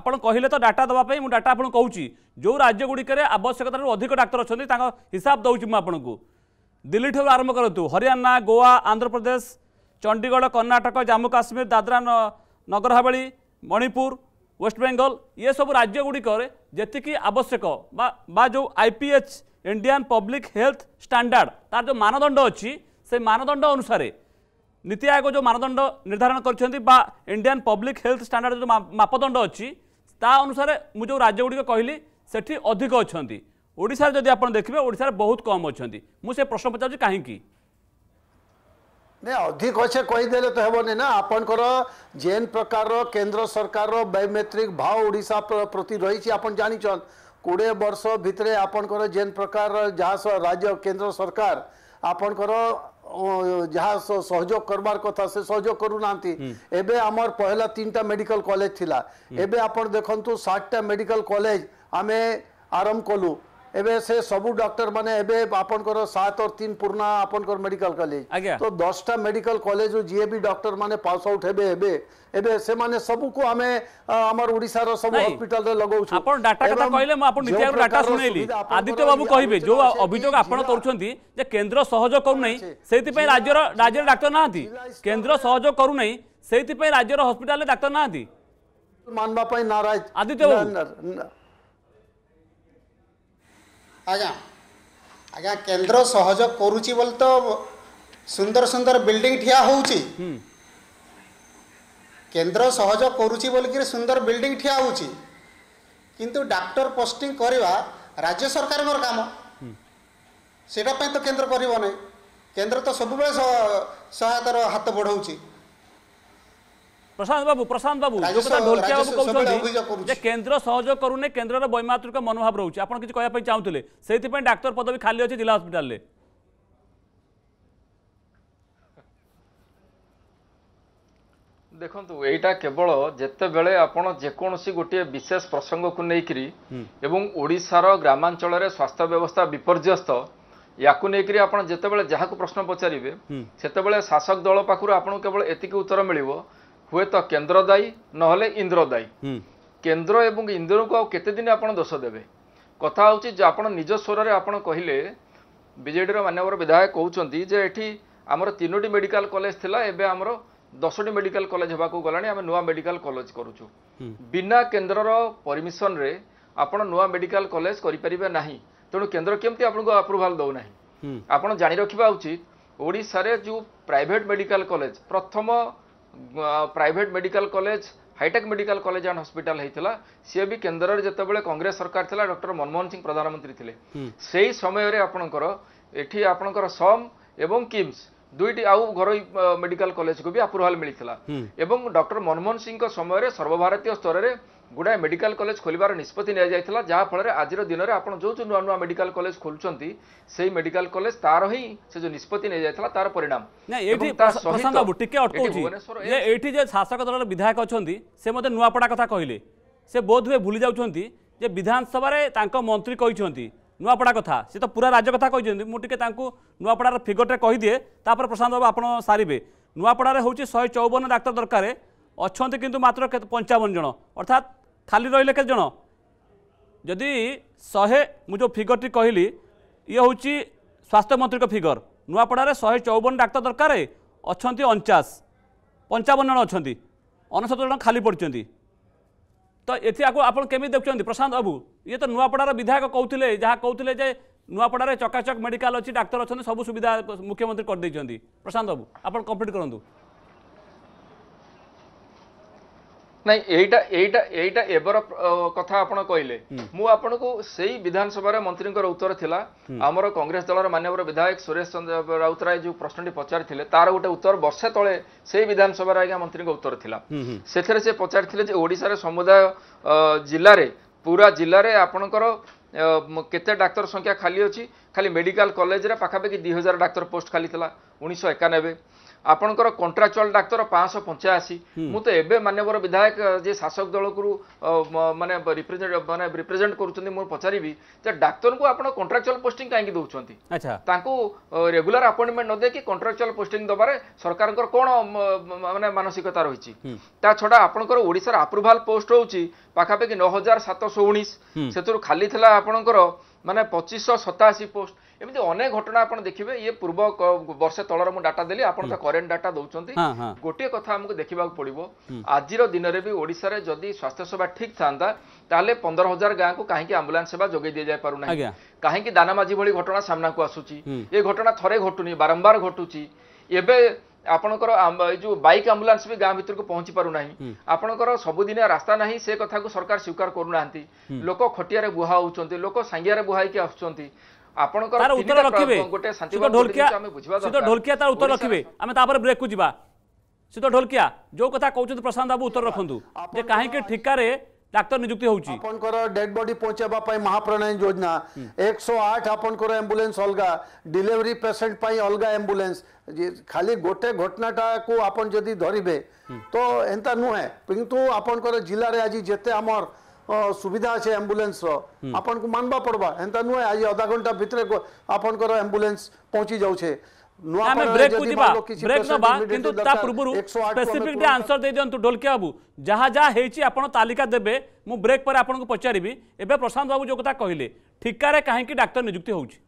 ଆପଣ କହିଲେ ତ ଡାଟା ଦେବା ପାଇଁ ମୁଁ ଡାଟା ଆପଣଙ୍କୁ କହୁଛି ଯେଉଁ ରାଜ୍ୟଗୁଡ଼ିକରେ ଆବଶ୍ୟକତାରୁ ଅଧିକ ଡାକ୍ତର ଅଛନ୍ତି ତାଙ୍କ ହିସାବ ଦେଉଛି ମୁଁ ଆପଣଙ୍କୁ ଦିଲ୍ଲୀଠାରୁ ଆରମ୍ଭ କରନ୍ତୁ ହରିୟାଣା ଗୋଆ ଆନ୍ଧ୍ରପ୍ରଦେଶ चंडीगढ़ कर्णाटक जम्मू काश्मीर दादरा नगर हावेली मणिपुर वेस्ट बेंगल ये सब राज्य गुड़िक आवश्यक जो IPH Indian public health standard तार जो मानदंड अच्छी से मानदंड अनुसार नीति आयोग जो मानदंड निर्धारण कर इंडियान पब्लिक हेल्थ स्टैंडर्ड जो मापदंड अच्छी ता अनुसार मुझे जो राज्य गुड़िक कहली से अधिक अच्छा ओडार जब आप देखिए ओडार बहुत कम अच्छा मुझे प्रश्न पचार कहीं ନାଇଁ ଅଧିକ ଅଛେ କହିଦେଲେ ତ ହେବନି ନା ଆପଣଙ୍କର ଯେନ୍ ପ୍ରକାରର କେନ୍ଦ୍ର ସରକାରର ବାୟୋମେଟ୍ରିକ ଭାଓ ଓଡ଼ିଶା ପ୍ରତି ରହିଛି ଆପଣ ଜାଣିଛନ୍ କୋଡ଼ିଏ ବର୍ଷ ଭିତରେ ଆପଣଙ୍କର ଯେନ୍ ପ୍ରକାରର ଯାହା ରାଜ୍ୟ କେନ୍ଦ୍ର ସରକାର ଆପଣଙ୍କର ଯାହା ସହଯୋଗ କରବାର କଥା ସେ ସହଯୋଗ କରୁନାହାନ୍ତି ଏବେ ଆମର ପହିଲା ତିନିଟା ମେଡିକାଲ କଲେଜ ଥିଲା ଏବେ ଆପଣ ଦେଖନ୍ତୁ ସାତଟା ମେଡିକାଲ କଲେଜ ଆମେ ଆରମ୍ଭ କଲୁ एवं से सबु डॉक्टर माने एवं आपनकर 7 और 3 पूर्णा आपनकर मेडिकल कॉलेज तो 10टा मेडिकल कॉलेज जे भी डॉक्टर माने पास आउट हेबे हेबे एबे से माने सबु को हमें हमर ओडिसा रो सब हॉस्पिटल रे लगौ छु आपन डाटा कथा कहले म आपन नीति आयोग डाटा सुनेली आदित्य बाबू कहबे जो अभियोग आपन करछंती जे केंद्र सहयोग करू नै सेति पई राज्य रो राज्य डाक्टर नाहंती केंद्र सहयोग करू नै सेति पई राज्य रो हॉस्पिटल रे डाक्टर नाहंती मानबा पई नाराज आदित्य बाबू ଆଜ୍ଞା ଆଜ୍ଞା କେନ୍ଦ୍ର ସହଯୋଗ କରୁଛି ବୋଲି ତ ସୁନ୍ଦର ସୁନ୍ଦର ବିଲ୍ଡିଂ ଠିଆ ହେଉଛି କେନ୍ଦ୍ର ସହଯୋଗ କରୁଛି ବୋଲିକିରି ସୁନ୍ଦର ବିଲ୍ଡିଂ ଠିଆ ହେଉଛି କିନ୍ତୁ ଡାକ୍ତର ପୋଷ୍ଟିଂ କରିବା ରାଜ୍ୟ ସରକାରଙ୍କର କାମ ସେଇଟା ପାଇଁ ତ କେନ୍ଦ୍ର କରିବ ନାହିଁ କେନ୍ଦ୍ର ତ ସବୁବେଳେ ସହାୟତାର ହାତ ବଢ଼ଉଛି ପ୍ରଶାନ୍ତ ବାବୁ ପ୍ରଶାନ୍ତ ବାବୁ ଢୋଲକିଆ ବାବୁ କହୁଛନ୍ତି ଯେ କେନ୍ଦ୍ର ସହଯୋଗ କରୁନି କେନ୍ଦ୍ରର ବୈମାତୃକ ମନୋଭାବ ରହୁଛି ଆପଣ କିଛି କହିବା ପାଇଁ ଚାହୁଁଥିଲେ ସେଇଥିପାଇଁ ଡାକ୍ତର ପଦବୀ ଖାଲି ଅଛି ଜିଲ୍ଲା ହସ୍ପିଟାଲରେ ଦେଖନ୍ତୁ ଏଇଟା କେବଳ ଯେତେବେଳେ ଆପଣ ଯେକୌଣସି ଗୋଟିଏ ବିଶେଷ ପ୍ରସଙ୍ଗକୁ ନେଇକରି ଏବଂ ଓଡ଼ିଶାର ଗ୍ରାମାଞ୍ଚଳରେ ସ୍ୱାସ୍ଥ୍ୟ ବ୍ୟବସ୍ଥା ବିପର୍ଯ୍ୟସ୍ତ ୟାକୁ ନେଇକରି ଆପଣ ଯେତେବେଳେ ଯାହାକୁ ପ୍ରଶ୍ନ ପଚାରିବେ ସେତେବେଳେ ଶାସକ ଦଳ ପାଖରୁ ଆପଣଙ୍କୁ କେବଳ ଏତିକି ଉତ୍ତର ମିଳିବ ହୁଏତ କେନ୍ଦ୍ର ଦାୟୀ ନହେଲେ ଇନ୍ଦ୍ର ଦାୟୀ କେନ୍ଦ୍ର ଏବଂ ଇନ୍ଦ୍ରକୁ ଆଉ କେତେଦିନ ଆପଣ ଦୋଷ ଦେବେ କଥା ହେଉଛି ଯେ ଆପଣ ନିଜ ସ୍ୱରରେ ଆପଣ କହିଲେ ବିଜେଡ଼ିର ମାନ୍ୟବର ବିଧାୟକ କହୁଛନ୍ତି ଯେ ଏଠି ଆମର ତିନୋଟି ମେଡ଼ିକାଲ କଲେଜ ଥିଲା ଏବେ ଆମର ଦଶଟି ମେଡ଼ିକାଲ କଲେଜ ହେବାକୁ ଗଲାଣି ଆମେ ନୂଆ ମେଡ଼ିକାଲ କଲେଜ କରୁଛୁ ବିନା କେନ୍ଦ୍ରର ପରମିସନରେ ଆପଣ ନୂଆ ମେଡ଼ିକାଲ କଲେଜ କରିପାରିବେ ନାହିଁ ତେଣୁ କେନ୍ଦ୍ର କେମିତି ଆପଣଙ୍କୁ ଆପ୍ରୁଭାଲ ଦେଉନାହିଁ ଆପଣ ଜାଣି ରଖିବା ଉଚିତ ଓଡ଼ିଶାରେ ଯେଉଁ ପ୍ରାଇଭେଟ୍ ମେଡ଼ିକାଲ କଲେଜ ପ୍ରଥମ private medical college hitech medical college and hospital ହେଇଥିଲା ସିଏ ବି କେନ୍ଦ୍ରରେ ଯେତେବେଳେ କଂଗ୍ରେସ ସରକାର ଥିଲା ଡକ୍ଟର ମନମୋହନ ସିଂ ପ୍ରଧାନମନ୍ତ୍ରୀ ଥିଲେ ସେଇ ସମୟରେ ଆପଣଙ୍କର ଏଠି ଆପଣଙ୍କର ସମ୍ ଏବଂ କିମ୍ସ ଦୁଇଟି ଆଉ ଘରୋଇ ମେଡ଼ିକାଲ କଲେଜକୁ ବି ଆପ୍ରୁଭାଲ ମିଳିଥିଲା ଏବଂ ଡକ୍ଟର ମନମୋହନ ସିଂଙ୍କ ସମୟରେ ସର୍ବଭାରତୀୟ ସ୍ତରରେ গুড়ায় মেডিকাল কলেজ খোলার নিষ্পতি নিয়েছিল যাফলের আজির দিনের আপনার যে নূন্য নূন্য মেডিকাল কলেজ খোলছেন সেই মেডিকাল কলেজ তার হি সে যে নিষ্পতি নিয়েছিল তার পরিণাম প্রশান্ত অটকাউছি এইটি যে শাসক দলর বিধায়ক অনেক সে মধ্যে নূয়াপড়া কথা কহিলেন সে বোধ হুয়ে ভুলে যাচ্ছেন যে বিধানসভায় তাঁর মন্ত্রী কিন্তু নূয়াপড়া কথা সে তো পুরা রাজ্য কথা কিন্তু মু টিকে তাঁর নূয়াপড়ার ফিগরটে কহিদিয়ে তাপরে প্রশান্ত বাবু আপনার সারিবে নূয়াপড়ার হচ্ছে শহে চৌবন ডাক্তার দরকার ଅଛନ୍ତି କିନ୍ତୁ ମାତ୍ର ପଞ୍ଚାବନ ଜଣ ଅର୍ଥାତ୍ ଖାଲି ରହିଲେ କେତେ ଜଣ ଯଦି ଶହେ ମୁଁ ଯେଉଁ ଫିଗରଟି କହିଲି ଇଏ ହେଉଛି ସ୍ୱାସ୍ଥ୍ୟମନ୍ତ୍ରୀଙ୍କ ଫିଗର ନୂଆପଡ଼ାରେ ଶହେ ଚଉବନ ଡାକ୍ତର ଦରକାର ଅଛନ୍ତି ଅଣଚାଶ ପଞ୍ଚାବନ ଜଣ ଅଛନ୍ତି ଅଣସତର ଜଣ ଖାଲି ପଡ଼ିଛନ୍ତି ତ ଏଠି ଆକୁ ଆପଣ କେମିତି ଦେଖୁଛନ୍ତି ପ୍ରଶାନ୍ତ ବାବୁ ଇଏ ତ ନୂଆପଡ଼ାର ବିଧାୟକ କହୁଥିଲେ ଯାହା କହୁଥିଲେ ଯେ ନୂଆପଡ଼ାରେ ଚକାଚକ ମେଡ଼ିକାଲ ଅଛି ଡାକ୍ତର ଅଛନ୍ତି ସବୁ ସୁବିଧା ମୁଖ୍ୟମନ୍ତ୍ରୀ କରିଦେଇଛନ୍ତି ପ୍ରଶାନ୍ତ ବାବୁ ଆପଣ କମ୍ପ୍ଲିଟ୍ କରନ୍ତୁ ନାଇଁ ଏଇଟା ଏଇଟା ଏଇଟା ଏବର କଥା ଆପଣ କହିଲେ ମୁଁ ଆପଣଙ୍କୁ ସେଇ ବିଧାନସଭାରେ ମନ୍ତ୍ରୀଙ୍କର ଉତ୍ତର ଥିଲା ଆମର କଂଗ୍ରେସ ଦଳର ମାନ୍ୟବର ବିଧାୟକ ସୁରେଶ ଚନ୍ଦ୍ର ରାଉତରାୟ ଯେଉଁ ପ୍ରଶ୍ନଟି ପଚାରିଥିଲେ ତାର ଗୋଟେ ଉତ୍ତର ବର୍ଷେ ତଳେ ସେଇ ବିଧାନସଭାରେ ଆଜ୍ଞା ମନ୍ତ୍ରୀଙ୍କ ଉତ୍ତର ଥିଲା ସେଥିରେ ସେ ପଚାରିଥିଲେ ଯେ ଓଡ଼ିଶାର ସମୁଦାୟ ଜିଲ୍ଲାରେ ପୁରା ଜିଲ୍ଲାରେ ଆପଣଙ୍କର କେତେ ଡାକ୍ତର ସଂଖ୍ୟା ଖାଲି ଅଛି ଖାଲି ମେଡ଼ିକାଲ କଲେଜରେ ପାଖାପାଖି ଦୁଇ ହଜାର ଡାକ୍ତର ପୋଷ୍ଟ ଖାଲି ଥିଲା ଉଣେଇଶହ ଏକାନବେ ଆପଣଙ୍କର କଣ୍ଟ୍ରାକ୍ଚୁଆଲ ଡାକ୍ତର ପାଞ୍ଚଶହ ପଞ୍ଚାଅଶୀ ମୁଁ ତ ଏବେ ମାନ୍ୟବର ବିଧାୟକ ଯିଏ ଶାସକ ଦଳକୁ ମାନେ ରିପ୍ରେଜେଣ୍ଟ ମାନେ ରିପ୍ରେଜେଣ୍ଟ କରୁଛନ୍ତି ମୁଁ ପଚାରିବି ଯେ ଡାକ୍ତରଙ୍କୁ ଆପଣ କଣ୍ଟ୍ରାକ୍ଚୁଆଲ ପୋଷ୍ଟିଂ କାହିଁକି ଦେଉଛନ୍ତି ତାଙ୍କୁ ରେଗୁଲାର ଆପଏଣ୍ଟମେଣ୍ଟ ନ ଦେଇକି କଣ୍ଟ୍ରାକ୍ଚୁଆଲ ପୋଷ୍ଟିଂ ଦେବାରେ ସରକାରଙ୍କର କ'ଣ ମାନେ ମାନସିକତା ରହିଛି ତା ଛଡ଼ା ଆପଣଙ୍କର ଓଡ଼ିଶାର ଆପ୍ରୁଭାଲ ପୋଷ୍ଟ ହେଉଛି ପାଖାପାଖି ନଅ ହଜାର ସାତଶହ ଉଣେଇଶ ସେଥିରୁ ଖାଲି ଥିଲା ଆପଣଙ୍କର ମାନେ ପଚିଶଶହ ସତାଅଶୀ ପୋଷ୍ଟ ଏମିତି ଅନେକ ଘଟଣା ଆପଣ ଦେଖିବେ ଇଏ ପୂର୍ବ ବର୍ଷେ ତଳର ମୁଁ ଡାଟା ଦେଲି ଆପଣ ତ କରେଣ୍ଟ ଡାଟା ଦଉଛନ୍ତି ଗୋଟିଏ କଥା ଆମକୁ ଦେଖିବାକୁ ପଡିବ ଆଜିର ଦିନରେ ବି ଓଡ଼ିଶାରେ ଯଦି ସ୍ୱାସ୍ଥ୍ୟ ସେବା ଠିକ୍ ଥାନ୍ତା ତାହେଲେ ପନ୍ଦର ହଜାର ଗାଁକୁ କାହିଁକି ଆମ୍ବୁଲାନ୍ସ ସେବା ଯୋଗାଇ ଦିଆଯାଇ ପାରୁନାହିଁ କାହିଁକି ଦାନାମାଝି ଭଳି ଘଟଣା ସାମ୍ନାକୁ ଆସୁଛି ଏ ଘଟଣା ଥରେ ଘଟୁନି ବାରମ୍ବାର ଘଟୁଛି ଏବେ ଆପଣଙ୍କର ଏଇ ଯୋଉ ବାଇକ୍ ଆମ୍ବୁଲାନ୍ସ ବି ଗାଁ ଭିତରକୁ ପହଞ୍ଚି ପାରୁନାହିଁ ଆପଣଙ୍କର ସବୁଦିନିଆ ରାସ୍ତା ନାହିଁ ସେ କଥାକୁ ସରକାର ସ୍ୱୀକାର କରୁନାହାନ୍ତି ଲୋକ ଖଟିଆରେ ବୁହା ହେଉଛନ୍ତି ଲୋକ ସାଙ୍ଗିଆରେ ବୁହା ହେଇକି ଆସୁଛନ୍ତି ଆପଣଙ୍କର ତାର ଉତ୍ତର ରଖିବେ ଗୋଟେ ଶାନ୍ତିବାଦ ଢୋଲକିଆ ସିଦ୍ଧ ଢୋଲକିଆ ତାର ଉତ୍ତର ରଖିବେ ଆମେ ତାପରେ ବ୍ରେକକୁ ଯିବା ସିଦ୍ଧ ଢୋଲକିଆ ଯୋଉ କଥା କହୁଛନ୍ତି ପ୍ରଶାନ୍ତ ବାବୁ ଉତ୍ତର ରଖନ୍ତୁ ଯେ କାହିଁକି ଠିକାରେ ডাক্তার নিযুক্তি হচ্ছে আপনার ডেড বডি পৌঁছাবা পাই মহাপ্রাণায়ণ যোজনা একশো আট আপনার আম্বুলেন্স অলগা ডিলিভারি পেসেন্ট পাই অলগা আম্বুলেন্স খালি গোটে ঘটনাটা কু আপন যদি ধরবে তো এন্তা নুহে কিন্তু আপনার জেলার আজ যেতে আমার ସୁବିଧା ଅଛି ଆମ୍ବୁଲାନ୍ସର ଆପଣଙ୍କୁ ମାନିବା ପଡ଼ବା ଏନ୍ତା ନୁହେଁ ଆଜି ଅଧା ଘଣ୍ଟା ଭିତରେ ଆପଣଙ୍କର ଆମ୍ବୁଲାନ୍ସ ପହଞ୍ଚି ଯାଉଛେ ଆମେ ବ୍ରେକ୍କୁ ଯିବା ବ୍ରେକ୍ ନେବା କିନ୍ତୁ ତା ପୂର୍ବରୁ ସ୍ପେସିଫିକ୍ ଟିକେ ଆନ୍ସର ଦେଇଦିଅନ୍ତୁ ଢୋଲକେ ବାବୁ ଯାହା ଯାହା ହେଇଛି ଆପଣ ତାଲିକା ଦେବେ ମୁଁ ବ୍ରେକ୍ ପରେ ଆପଣଙ୍କୁ ପଚାରିବି ଏବେ ପ୍ରଶାନ୍ତ ବାବୁ ଯେଉଁ କଥା କହିଲେ ଠିକାରେ କାହିଁକି ଡାକ୍ତର ନିଯୁକ୍ତି ହେଉଛି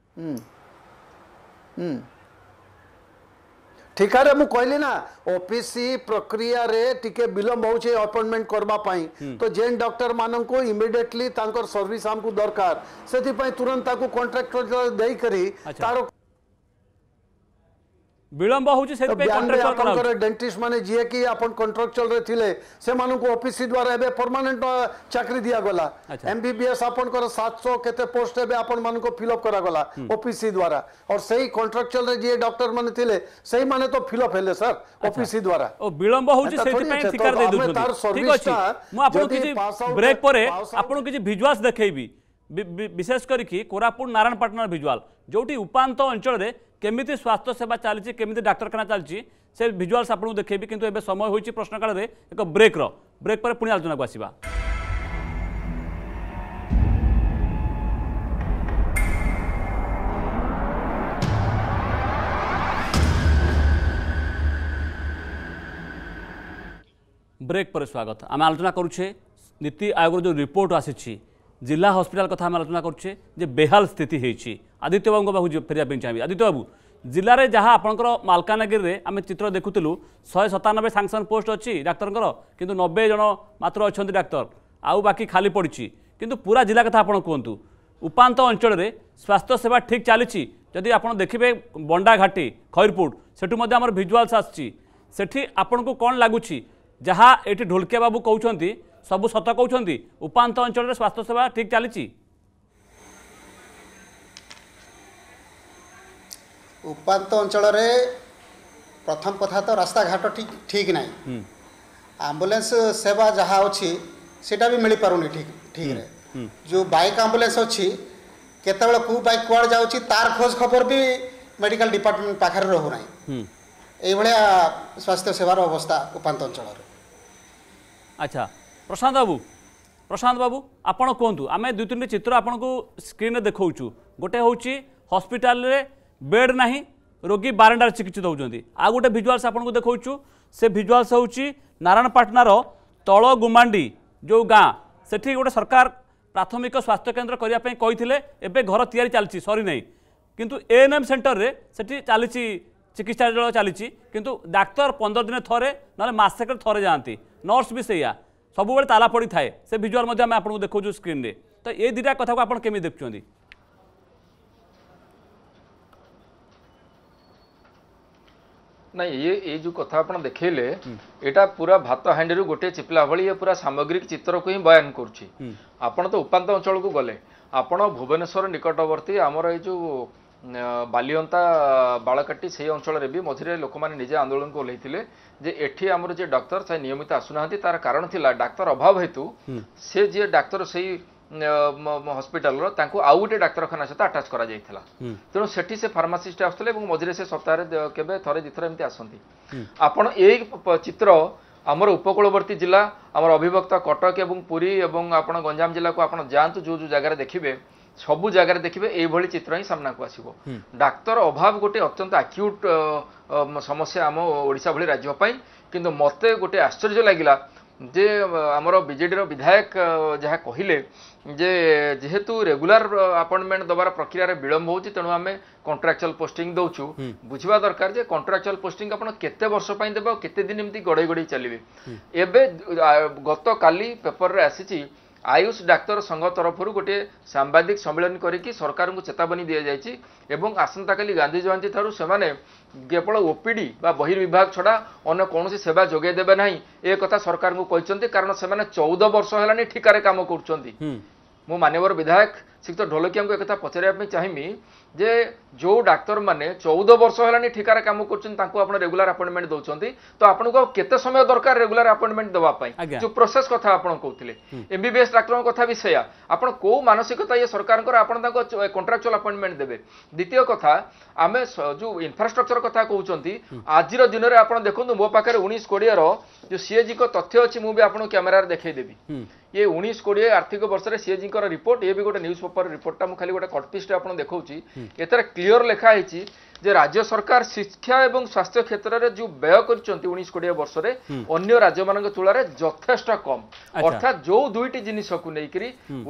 ঠিকারে মু কইলি না ওপিসি প্রক্রিয়ারে টিকে বিলম্ব হচ্ছে অপয়েন্টমেন্ট করবা পাই তো যেন ডক্টর মানকু ইমিডিয়েটলি তাঙ্কর সার্ভিস আমকু দরকার সেতি পাই তুরন্ত তাকু কন্ট্রাক্টর দেই করি তার ବିଳମ୍ବ ହେଉଛି ସେଥିପାଇଁ କଣ୍ଟ୍ରାକ୍ଟର ଆପଣଙ୍କର ଡେଣ୍ଟିଷ୍ଟ ମାନେ ଯିଏ କି ଆପଣ କଣ୍ଟ୍ରାକ୍ଚୁଆଲରେ ଥିଲେ ସେମାନଙ୍କୁ ଅଫିସ ଦ୍ୱାରା ଏବେ ପରମାନେଣ୍ଟ ଚାକିରି ଦିଆଗଲା ଏମବିବିଏସ୍ ଆପଣଙ୍କର ସାତଶହ କେତେ ପୋଷ୍ଟ ଏବେ ଆପଣମାନଙ୍କୁ ଫିଲଅପ୍ କରାଗଲା ଅଫିସ ଦ୍ୱାରା ଆଉ ସେଇ କଣ୍ଟ୍ରାକ୍ଚୁଆଲରେ ଯିଏ ଡକ୍ଟର ମାନେ ଥିଲେ ସେଇମାନେ ତ ଫିଲଅପ୍ ହେଲେ ସାର୍ ଅଫିସ ଦ୍ୱାରା ଓ ବିଳମ୍ବ ହେଉଛି ସେଥିପାଇଁ ଠିକାର ଦେଇ ଦେଉଛନ୍ତି ଠିକ ଅଛି ମୁଁ ଆପଣଙ୍କୁ କିଛି ବ୍ରେକ୍ ପରେ ଆପଣଙ୍କୁ କିଛି ଭିଜୁଆଲ୍ସ ଦେଖେଇବି ବିଶେଷ କରିକି କୋରାପୁଟ ନାରାୟଣପାଟଣାର ଭିଜୁଆଲ୍ ଯେଉଁଠି ଉପାନ୍ତ ଅଞ୍ଚଳରେ কেমিতি স্বাস্থ্য সেবা চালছে কেমিতি ডাক্তারখানা চালছে সে ভিজুয়ালস আপনার দেখেবি কিন্তু এবার সময় হয়েছে প্রশ্নকালে এক ব্রেক্র ব্রেক পরে পুঁ আলোচনা আসবা ব্রেক পরে স্বাগত আমি আলোচনা করুছে নীতি আয়োগর যে রিপোর্ট আসিছি ଜିଲ୍ଲା ହସ୍ପିଟାଲ କଥା ଆମେ ଆଲୋଚନା କରୁଛେ ଯେ ବେହାଲ ସ୍ଥିତି ହେଇଛି ଆଦିତ୍ୟ ବାବୁଙ୍କ ପାଖକୁ ଫେରିବା ପାଇଁ ଚାହିଁବି ଆଦିତ୍ୟ ବାବୁ ଜିଲ୍ଲାରେ ଯାହା ଆପଣଙ୍କର ମାଲକାନଗିରିରେ ଆମେ ଚିତ୍ର ଦେଖୁଥିଲୁ ଶହେ ସତାନବେ ସାଙ୍ଗସନ୍ ପୋଷ୍ଟ ଅଛି ଡାକ୍ତରଙ୍କର କିନ୍ତୁ ନବେ ଜଣ ମାତ୍ର ଅଛନ୍ତି ଡାକ୍ତର ଆଉ ବାକି ଖାଲି ପଡ଼ିଛି କିନ୍ତୁ ପୁରା ଜିଲ୍ଲା କଥା ଆପଣ କୁହନ୍ତୁ ଉପାନ୍ତ ଅଞ୍ଚଳରେ ସ୍ୱାସ୍ଥ୍ୟସେବା ଠିକ୍ ଚାଲିଛି ଯଦି ଆପଣ ଦେଖିବେ ବଣ୍ଡାଘାଟି ଖଇରପୁଟ ସେଠୁ ମଧ୍ୟ ଆମର ଭିଜୁଆଲ୍ସ ଆସୁଛି ସେଠି ଆପଣଙ୍କୁ କ'ଣ ଲାଗୁଛି ଯାହା ଏଠି ଢୋଲକିଆ ବାବୁ କହୁଛନ୍ତି ସବୁ ସତ କହୁଛନ୍ତି ଉପାନ୍ତ ଅଞ୍ଚଳରେ ସ୍ୱାସ୍ଥ୍ୟସେବା ଠିକ୍ ଚାଲିଛି ଉପାନ୍ତ ଅଞ୍ଚଳରେ ପ୍ରଥମ କଥା ତ ରାସ୍ତାଘାଟ ଠିକ୍ ଠିକ୍ ନାହିଁ ଆମ୍ବୁଲାନ୍ସ ସେବା ଯାହା ଅଛି ସେଇଟା ବି ମିଳିପାରୁନି ଠିକ୍ ଠିକ୍ରେ ଯେଉଁ ବାଇକ୍ ଆମ୍ବୁଲାନ୍ସ ଅଛି କେତେବେଳେ କେଉଁ ବାଇକ୍ କୁଆଡ଼େ ଯାଉଛି ତାର ଖୋଜ ଖବର ବି ମେଡ଼ିକାଲ ଡିପାର୍ଟମେଣ୍ଟ ପାଖରେ ରହୁନାହିଁ ଏଇଭଳିଆ ସ୍ୱାସ୍ଥ୍ୟ ସେବାର ଅବସ୍ଥା ଉପାନ୍ତ ଅଞ୍ଚଳରେ ଆଚ୍ଛା प्रशांत बाबू प्रशांत बाबू आपड़ कहतु आम दुई तीन चित्र आपन को स्क्रीन देखा गोटे हूँ हस्पिटाल बेड ना रोगी बारंडार चिकित्सित होती आ गोटे भिजुआल्स आपको देखा से भिजुआल्स हूँ नारायण तल गुमांडी जो गाँ से गोटे सरकार प्राथमिक स्वास्थ्य केन्द्र करने घर या सरी ना किंतु एएनएम एम रे सेठी चली चिकित्सा चली किंतु डाक्तर पंदर दिन थे नले मासेकर थरे जाती नर्स भी सैया ସବୁବେଳେ ତାଲା ପଡ଼ିଥାଏ ସେ ଭିଜୁଆଲ୍ ମଧ୍ୟ ଆମେ ଆପଣଙ୍କୁ ଦେଖାଉଛୁ ସ୍କ୍ରିନ୍ରେ ତ ଏ ଦୁଇଟା କଥାକୁ ଆପଣ କେମିତି ଦେଖୁଛନ୍ତି ନାଇଁ ଇଏ ଏଇ ଯେଉଁ କଥା ଆପଣ ଦେଖେଇଲେ ଏଇଟା ପୁରା ଭାତ ହାଣ୍ଡିରୁ ଗୋଟିଏ ଚିପିଲା ଭଳି ଇଏ ପୁରା ସାମଗ୍ରିକ ଚିତ୍ରକୁ ହିଁ ବୟାନ କରୁଛି ଆପଣ ତ ଉପାନ୍ତ ଅଞ୍ଚଳକୁ ଗଲେ ଆପଣ ଭୁବନେଶ୍ୱର ନିକଟବର୍ତ୍ତୀ ଆମର ଏଇ ଯେଉଁ ବାଲିଅନ୍ତା ବାଳକାଟି ସେହି ଅଞ୍ଚଳରେ ବି ମଝିରେ ଲୋକମାନେ ନିଜେ ଆନ୍ଦୋଳନକୁ ଓହ୍ଲାଇଥିଲେ ଯେ ଏଠି ଆମର ଯିଏ ଡାକ୍ତର ସେ ନିୟମିତ ଆସୁନାହାନ୍ତି ତାର କାରଣ ଥିଲା ଡାକ୍ତର ଅଭାବ ହେତୁ ସେ ଯିଏ ଡାକ୍ତର ସେଇ ହସ୍ପିଟାଲର ତାଙ୍କୁ ଆଉ ଗୋଟେ ଡାକ୍ତରଖାନା ସହିତ ଆଟାଚ୍ କରାଯାଇଥିଲା ତେଣୁ ସେଠି ସେ ଫାର୍ମାସିଷ୍ଟ ଆସୁଥିଲେ ଏବଂ ମଝିରେ ସେ ସପ୍ତାହରେ କେବେ ଥରେ ଦୁଇଥର ଏମିତି ଆସନ୍ତି ଆପଣ ଏଇ ଚିତ୍ର ଆମର ଉପକୂଳବର୍ତ୍ତୀ ଜିଲ୍ଲା ଆମର ଅଭିଭକ୍ତ କଟକ ଏବଂ ପୁରୀ ଏବଂ ଆପଣ ଗଞ୍ଜାମ ଜିଲ୍ଲାକୁ ଆପଣ ଯାଆନ୍ତୁ ଯେଉଁ ଯେଉଁ ଜାଗାରେ ଦେଖିବେ সবু জায়গায় দেখবে এইভাবে চিত্র ହିଁ ସାମ୍ନାକୁ ଆସିବ ଡାକ୍ତର ଅଭାବ ଗୋଟେ ଅତ୍ୟନ୍ତ ଆକ୍ୟୁଟ୍ ସମସ୍ୟା ଆମ ଓଡ଼ିଶା ଭଳି ରାଜ୍ୟ ପାଇଁ କିନ୍ତୁ ମୋତେ ଗୋଟେ ଆଶ୍ଚର୍ଯ୍ୟ ଲାଗିଲା ଯେ ଆମର ବିଜେଡ଼ିର ବିଧାୟକ ଯାହା କହିଲେ ଯେ ଯେହେତୁ ରେଗୁଲାର ଆପଏଣ୍ଟମେଣ୍ଟ ଦେବାର ପ୍ରକ୍ରିୟାରେ ବିଳମ୍ବ ହେଉଛି ତେଣୁ ଆମେ କଣ୍ଟ୍ରାକ୍ଚୁଆଲ ପୋଷ୍ଟିଂ ଦେଉଛୁ ବୁଝିବା ଦରକାର ଯେ କଣ୍ଟ୍ରାକ୍ଚୁଆଲ ପୋଷ୍ଟିଂ ଆପଣ କେତେ ବର୍ଷ ପାଇଁ ଦେବେ ଆଉ କେତେ ଦିନ ଏମିତି ଗଡ଼େଇ ଗଡ଼େଇ ଚାଲିବେ ଏବେ ଗତକାଲି ପେପରରେ ଆସିଛି ଆୟୁଷ ଡାକ୍ତର ସଂଘ ତରଫରୁ ଗୋଟିଏ ସାମ୍ବାଦିକ ସମ୍ମିଳନୀ କରିକି ସରକାରଙ୍କୁ ଚେତାବନୀ ଦିଆଯାଇଛି ଏବଂ ଆସନ୍ତାକାଲି ଗାନ୍ଧୀ ଜୟନ୍ତୀ ଠାରୁ ସେମାନେ କେବଳ ଓପିଡ଼ି ବା ବହିର୍ବିଭାଗ ଛଡ଼ା ଅନ୍ୟ କୌଣସି ସେବା ଯୋଗାଇ ଦେବେ ନାହିଁ ଏ କଥା ସରକାରଙ୍କୁ କହିଛନ୍ତି କାରଣ ସେମାନେ ଚଉଦ ବର୍ଷ ହେଲାଣି ଠିକାରେ କାମ କରୁଛନ୍ତି ମୁଁ ମାନ୍ୟବର ବିଧାୟକ ଶ୍ରୀଯୁକ୍ତ ଢୋଲକିଆଙ୍କୁ ଏକଥା ପଚାରିବା ପାଇଁ ଚାହିଁବି ଯେ ଯେଉଁ ଡାକ୍ତରମାନେ ଚଉଦ ବର୍ଷ ହେଲାଣି ଠିକାରେ କାମ କରୁଛନ୍ତି ତାଙ୍କୁ ଆପଣ ରେଗୁଲାର ଆପଏଣ୍ଟମେଣ୍ଟ ଦେଉଛନ୍ତି ତ ଆପଣଙ୍କୁ ଆଉ କେତେ ସମୟ ଦରକାର ରେଗୁଲାର ଆପଏଣ୍ଟମେଣ୍ଟ ଦେବା ପାଇଁ ଯେଉଁ ପ୍ରୋସେସ୍ କଥା ଆପଣ କହୁଥିଲେ ଏମ୍ବିବିଏସ୍ ଡାକ୍ତରଙ୍କ କଥା ବି ସେୟା ଆପଣ କେଉଁ ମାନସିକତା ଇଏ ସରକାରଙ୍କର ଆପଣ ତାଙ୍କ କଣ୍ଟ୍ରାକ୍ଚୁଆଲ ଆପଏଣ୍ଟମେଣ୍ଟ ଦେବେ ଦ୍ୱିତୀୟ କଥା ଆମେ ଯେଉଁ ଇନଫ୍ରାଷ୍ଟ୍ରକ୍ଚର କଥା କହୁଛନ୍ତି ଆଜିର ଦିନରେ ଆପଣ ଦେଖନ୍ତୁ ମୋ ପାଖରେ ଉଣେଇଶ କୋଡ଼ିଏର ଯେଉଁ ସିଏଜିଙ୍କ ତଥ୍ୟ ଅଛି ମୁଁ ବି ଆପଣଙ୍କୁ କ୍ୟାମେରାରେ ଦେଖେଇଦେବି ଇଏ ଉଣେଇଶ କୋଡ଼ିଏ ଆର୍ଥିକ ବର୍ଷରେ ସିଏଜିଙ୍କର ରିପୋର୍ଟ ଇଏ ବି ଗୋଟେ ନ୍ୟୁଜ୍ ପେପର ରିପୋର୍ଟଟା ମୁଁ ଖାଲି ଗୋଟେ କଟପିସ୍ଟା ଆପଣ ଦେଖାଉଛି ଏଥିରେ କ୍ଲିଅର ଲେଖା ହେଇଛି যে রাজ্য সরকার শিক্ষা এবং স্বাস্থ্য ক্ষেত্রে যে ব্যয় করছেন উনিশ কোটি বর্ষে অন্য রাজ্য মান তুলনায় যথেষ্ট কম অর্থাৎ যে দুইটি জিনিসকু নেই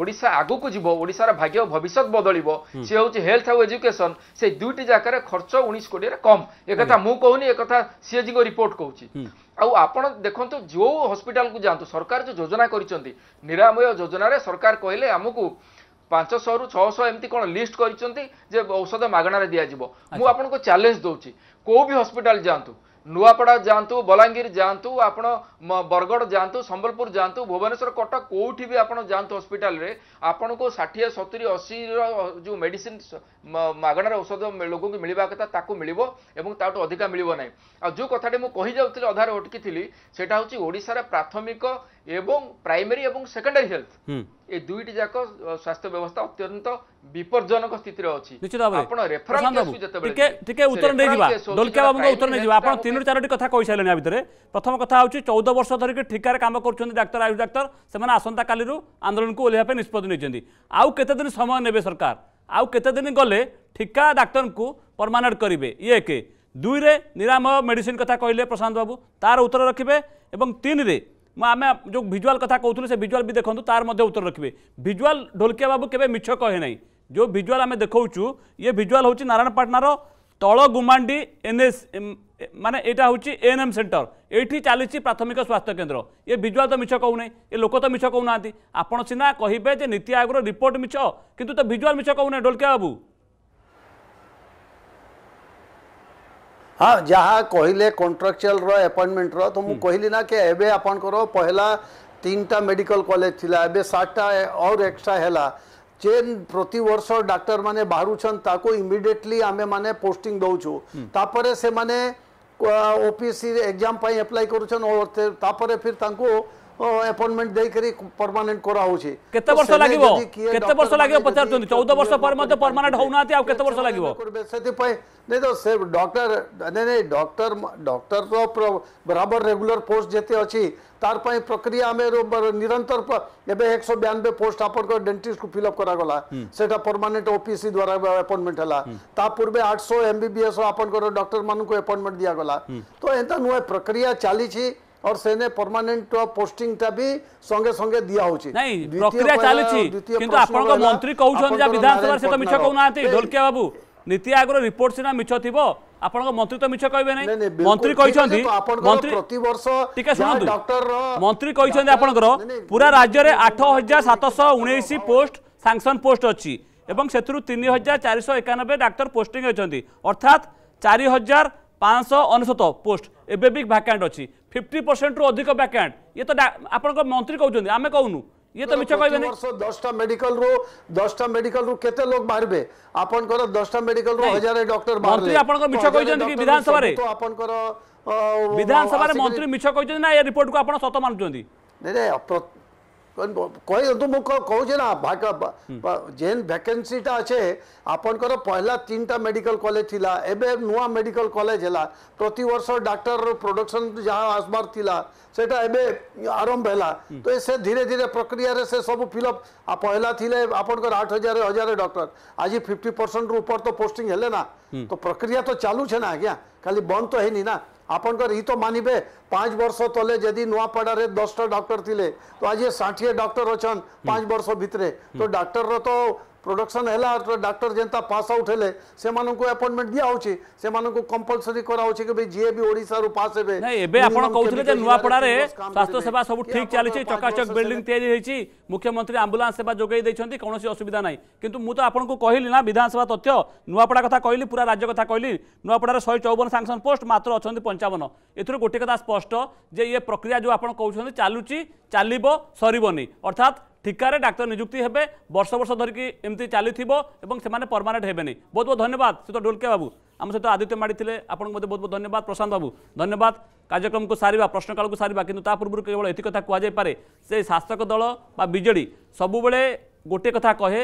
ওড়শা আগুক যাব ওড়শার ভাগ্য ভবিষ্যৎ বদলব সে হচ্ছে হেলথ আউ এজুকেশন সেই দুইটি জায়গার খরচ উনিশ কোটি কম একথা মু কৌনি একথা সিএজি রিপোর্ট কৌছি আউ আপনার দেখুন যে হসপিটাল যাতে সরকার যে যোজনা করছেন নিরাময় যোজনার সরকার কহিলেন আমি ପାଞ୍ଚଶହରୁ ଛଅଶହ ଏମିତି କ'ଣ ଲିଷ୍ଟ କରିଛନ୍ତି ଯେ ଔଷଧ ମାଗଣାରେ ଦିଆଯିବ ମୁଁ ଆପଣଙ୍କୁ ଚ୍ୟାଲେଞ୍ଜ ଦେଉଛି କେଉଁ ବି ହସ୍ପିଟାଲ ଯାଆନ୍ତୁ ନୂଆପଡ଼ା ଯାଆନ୍ତୁ ବଲାଙ୍ଗୀର ଯାଆନ୍ତୁ ଆପଣ ବରଗଡ଼ ଯାଆନ୍ତୁ ସମ୍ବଲପୁର ଯାଆନ୍ତୁ ଭୁବନେଶ୍ୱର କଟକ କେଉଁଠି ବି ଆପଣ ଯାଆନ୍ତୁ ହସ୍ପିଟାଲରେ ଆପଣଙ୍କୁ ଷାଠିଏ ସତୁରି ଅଶୀର ଯେଉଁ ମେଡ଼ିସିନ୍ ମାଗଣାର ଔଷଧ ଲୋକଙ୍କୁ ମିଳିବା କଥା ତାକୁ ମିଳିବ ଏବଂ ତାଠୁ ଅଧିକା ମିଳିବ ନାହିଁ ଆଉ ଯେଉଁ କଥାଟି ମୁଁ କହିଯାଉଥିଲି ଅଧାରେ ଅଟକିଥିଲି ସେଇଟା ହେଉଛି ଓଡ଼ିଶାର ପ୍ରାଥମିକ ଏବଂ ପ୍ରାଇମେରୀ ଏବଂ ସେକେଣ୍ଡାରୀ ହେଲ୍ଥ ଏ ଦୁଇଟି ଯାକ ସ୍ୱାସ୍ଥ୍ୟ ବ୍ୟବସ୍ଥା ଅତ୍ୟନ୍ତ ବିପର୍ଯ୍ୟଜନକ ସ୍ଥିତିରେ ଅଛି ଆପଣ ରେଫରାଲ କେସ୍ ଯେତେବେଳେ ଟିକେ ଉତ୍ତର ନେଇଯିବା ଦୋଲକିଆ ବାବୁଙ୍କ ଉତ୍ତର ନେଇଯିବା ଆପଣ ତିନିରୁ ଚାରୋଟି କଥା କହିସାରିଲେଣି ଆ ଭିତରେ ପ୍ରଥମ କଥା ହେଉଛି ଚଉଦ ବର୍ଷ ଧରିକି ଠିକାରେ କାମ କରୁଛନ୍ତି ଡାକ୍ତର ଆୟୁଷ ଡାକ୍ତର ସେମାନେ ଆସନ୍ତାକାଲିରୁ ଆନ୍ଦୋଳନକୁ ଓହ୍ଲାଇବା ପାଇଁ ନିଷ୍ପତ୍ତି ନେଇଛନ୍ତି ଆଉ କେତେ ଦିନ ସମୟ ନେବେ ସରକାର ଆଉ କେତେ ଦିନ ଗଲେ ଠିକା ଡାକ୍ତରଙ୍କୁ ପରମାନେଣ୍ଟ କରିବେ ଏକ ଦୁଇରେ ନିରାମୟ ମେଡିସିନ କଥା କହିଲେ ପ୍ରଶାନ୍ତ ବାବୁ ତାର ଉତ୍ତର ରଖିବେ ଏବଂ ତିନିରେ まあ અમે જો વિઝ્યુઅલ કથા કહો તુને સે વિઝ્યુઅલ બી દેખંતુ તાર મધે ઉત્તર રખબે વિઝ્યુઅલ ઢોલકે બાબુ કેબે મિછ કો હે નહી જો વિઝ્યુઅલ અમે દેખહુચુ યે વિઝ્યુઅલ હોચી નારાણ પાર્ટનરો તળ ગુમાંડી એનએસ મેને એટા હોચી એનએમ સેન્ટર એઠી ચાલેચી પ્રાથમિક સ્વાસ્થ્ય કેન્દ્ર યે વિઝ્યુઅલ તો મિછ કો નહી એ લોકો તો મિછ કો નાંતી આપણો સિના કહીબે જે નીતિ આગરો રિપોર્ટ મિછ કીંતુ તો વિઝ્યુઅલ મિછ કો નહી ઢોલકે બાબુ હા ଯାହା କହିଲେ କଣ୍ଟ୍ରାକ୍ଚୁଆଲର ଆପଏଣ୍ଟମେଣ୍ଟର ତ ମୁଁ କହିଲି ନା କି ଏବେ ଆପଣଙ୍କର ପହିଲା ତିନିଟା ମେଡ଼ିକାଲ କଲେଜ ଥିଲା ଏବେ ସାତଟା ଆଉ ଏକ୍ସଟ୍ରା ହେଲା ଯେନ୍ ପ୍ରତିବର୍ଷ ଡାକ୍ତରମାନେ ବାହାରୁଛନ୍ ତାକୁ ଇମିଡ଼ିଏଟଲି ଆମେମାନେ ପୋଷ୍ଟିଂ ଦେଉଛୁ ତାପରେ ସେମାନେ ଓପିଏସ୍ସି ଏକ୍ଜାମ୍ ପାଇଁ ଆପ୍ଲାଏ କରୁଛନ୍ ତାପରେ ଫିର୍ ତାଙ୍କୁ એપોઇન્ટમેન્ટ દઈ કરી પરમાનન્ટ કરાવું છે કેતે વર્ષ લાગિબ કેતે વર્ષ લાગિબ પચારતું 14 વર્ષ પર મતે પરમાનન્ટ હોઉનાતી આ કેતે વર્ષ લાગિબ ସେଥିପାଇଁ ନାଇଁ ତ ସେ ଡକ୍ଟର ନାଇଁ ନାଇଁ ଡକ୍ଟର ଡକ୍ଟର ତ ବରାବର ରେଗୁଲାର ପୋଷ୍ଟ ଯେତେ ଅଛି ତାର ପାଇଁ ପ୍ରକ୍ରିୟା ଆମେ ନିରନ୍ତର ଏବେ ଏକଶହ ବୟାନବେ ପୋଷ୍ଟ ଆପଣଙ୍କ ଡେଣ୍ଟିଷ୍ଟକୁ ଫିଲ୍ଅପ୍ କରାଗଲା ସେଟା ପରମାନେଣ୍ଟ ଓପିସି ଦ୍ୱାରା ଆପଏଣ୍ଟମେଣ୍ଟ ହେଲା ତା ପୂର୍ବେ ଆଠଶହ ଏମ୍ବିବିଏସ୍ ଆପଣଙ୍କର ଡକ୍ଟରମାନଙ୍କୁ ଆପଏଣ୍ଟମେଣ୍ଟ ଦିଆଗଲା ତ ଏନ୍ତା ନୂଆ ପ୍ରକ୍ରିୟା ଚାଲିଛି और सेने परमानेंट पोस्टिंग टा भी संगे संगे दिया होची नहीं प्रक्रिया चालुची किंतु आपनक मंत्री कहउछन जा विधानसभा से तो मिछ कहू नाते ढोलके बाबू नीति आयोग रिपोर्ट सीना मिछ थिबो ଆପଣଙ୍କ ମନ୍ତ୍ରୀ ତ ମିଛ କହିବେ ନାହିଁ ମନ୍ତ୍ରୀ କହିଛନ୍ତି ମନ୍ତ୍ରୀ ଟିକେ ଶୁଣନ୍ତୁ ମନ୍ତ୍ରୀ କହିଛନ୍ତି ଆପଣଙ୍କର ପୁରା ରାଜ୍ୟରେ ଆଠ ହଜାର ସାତଶହ ଉଣେଇଶ ପୋଷ୍ଟ ସାଙ୍କସନ ପୋଷ୍ଟ ଅଛି ଏବଂ ସେଥିରୁ ତିନି ହଜାର ଚାରିଶହ ଏକାନବେ ଡାକ୍ତର ପୋଷ୍ଟିଂ ଅଛନ୍ତି ଅର୍ଥାତ୍ ଚାରି ହଜାର পাঁচশহ অনেশত পোস্ট এবে বি ভ্যাকাণ্ট অছি ফিফটি পরসেন্টর অধিক ভ্যাকাণ্ট ইয়ে তো আপনার মন্ত্রী কৌন আমি কৌনু ইয়ে তো মিছ কহবে দশটা মেডিকাল রু দশটা মেডিকাল রু কেতে লোক বাহারবে আপনকর দশটা মেডিকাল রু হাজারে ডক্টর মন্ত্রী আপনার মিছ কইছেন কি বিধানসভা রে তো আপনার বিধানসভা রে মন্ত্রী মিছ কইছেন না এই রিপোর্ট কো আপন সত মানুছেন নাই নাই କହି ମୁଁ କହୁଛି ନା ଯେନ୍ ଭ୍ୟାକେନ୍ସିଟା ଅଛେ ଆପଣଙ୍କର ପହିଲା ତିନିଟା ମେଡ଼ିକାଲ କଲେଜ ଥିଲା ଏବେ ନୂଆ ମେଡ଼ିକାଲ କଲେଜ ହେଲା ପ୍ରତିବର୍ଷ ଡାକ୍ତରର ପ୍ରଡକ୍ସନ୍ ଯାହା ଆସବାର ଥିଲା ସେଇଟା ଏବେ ଆରମ୍ଭ ହେଲା ତ ସେ ଧୀରେ ଧୀରେ ପ୍ରକ୍ରିୟାରେ ସେ ସବୁ ଫିଲଅପ୍ ପହିଲା ଥିଲେ ଆପଣଙ୍କର ଆଠ ହଜାର ହଜାର ଡକ୍ଟର ଆଜି ଫିଫ୍ଟି ପରସେଣ୍ଟରୁ ଉପର ତ ପୋଷ୍ଟିଂ ହେଲେ ନା हम्म। तो प्रक्रिया तो चालू छे ना आज्ञा खाली बंद तो है ना आपंकर ही तो मानिबे पाँच वर्ष तले तो जदि नुआपड़े टा डॉक्टर थे तो आज षाठी डॉक्टर अच्छा पाँच हम्म। वर्ष भितर तो हम्म। डाक्टर तो প্রোডকশন হেলা ডাক্তার যেটা পাস আউট হলে সে আপয়েন্টমেন্ট দিয়া হচ্ছে সে কম্পলসরি করা হচ্ছে কি যিয়ে বি ওড়িশার পাস হেবে এবে আপন কৌলে যে নুয়াপড়ারে স্বাস্থ্য সেবা সব ঠিক চালিছে চকাচক বিল্ডিং তৈরি হয়েছে মুখ্যমন্ত্রী আম্বুলান্স সেবা যোগাই দিয়েছেন কোণী অসুবিধা নাই কিন্তু মু তো আপনার কহিলি না বিধানসভা তথ্য নুয়াপড়া কথা কহিলি পুরা রাজ্য কথা কহিলি নুয়াপড়ার শহে চৌবন স্যাংশন পোস্ট মাত্র অনেক পঞ্চাবন এর গোটে কথা স্পষ্ট যে ইয়ে প্রক্রিয়া যে আপনার কৌন চালুচি চালিব সরবনি অর্থাৎ ঠিকার ডাক্তার নিযুক্তি হবে বর্ষ বর্ষ ধরিকি এমতি চালিথিব এবং परमानेंट পরমানেন্ট बहुत बहुत धन्यवाद सी तो ডোলকে बाबू आम सहित आदित्य माड़ी आपको बहुत बहुत धन्यवाद प्रशांत बाबू धन्यवाद कार्यक्रम को सारा प्रश्नकाल को सारा कि केवल एति कथा कहुपे से शासक दल बा सबुबले गोटे कथा कहे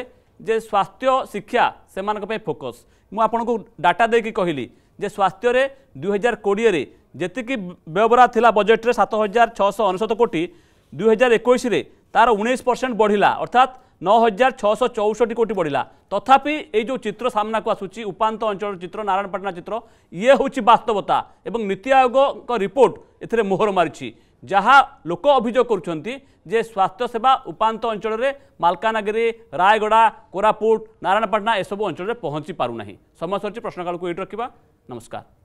जे स्वास्थ्य शिक्षा से फोकस मुझे डाटा दे कि कहली जे स्वास्थ्य दुई हजार कोड़े जी व्ययबरा था बजेट्रे सात हजार छःश अनशत कोटी दुई हजार एक तार उन्नीस परसेंट बढ़ला अर्थात नौ हजार छःश चौष्टि कोटी बढ़ला तथापि ये जो चित्र सामना को आसूची उपात अंचल चित्र नारायणपाटना चित्र ये हूँ बास्तवता और नीति आयोग रिपोर्ट एथेर मोहर मारी जहाँ लोक अभियोग कर स्वास्थ्य सेवा उपात अंचल मलकानगि रायगड़ा कोरापुट नारायणपाटना एसबू अंचल पहुँची पारना समय सर प्रश्नकाल को ये रखा नमस्कार